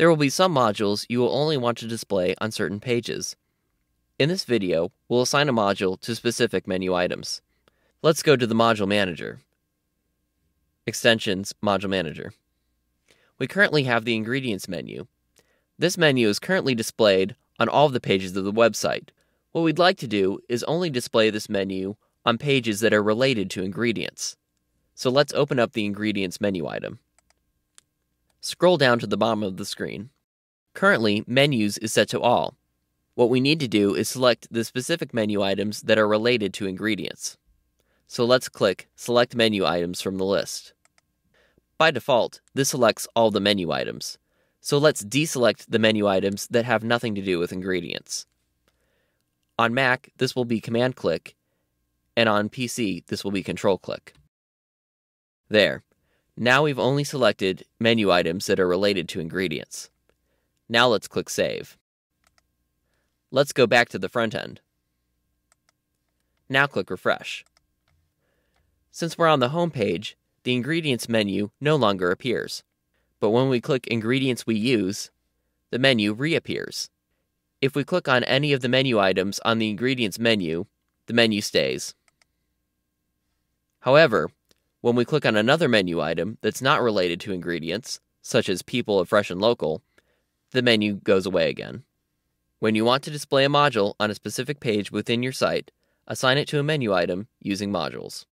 There will be some modules you will only want to display on certain pages. In this video, we'll assign a module to specific menu items. Let's go to the Module Manager. Extensions Module Manager. We currently have the Ingredients menu. This menu is currently displayed on all of the pages of the website. What we'd like to do is only display this menu on pages that are related to ingredients. So let's open up the Ingredients menu item. Scroll down to the bottom of the screen. Currently, menus is set to all. What we need to do is select the specific menu items that are related to ingredients. So let's click Select Menu Items from the list. By default, this selects all the menu items. So let's deselect the menu items that have nothing to do with ingredients. On Mac, this will be command click, and on PC, this will be control click. There, now we've only selected menu items that are related to ingredients. Now let's click Save. Let's go back to the front end. Now click Refresh. Since we're on the home page, the Ingredients menu no longer appears. But when we click Ingredients we use, the menu reappears. If we click on any of the menu items on the Ingredients menu, the menu stays. However, when we click on another menu item that's not related to ingredients, such as people of fresh and local, the menu goes away again. When you want to display a module on a specific page within your site, assign it to a menu item using modules.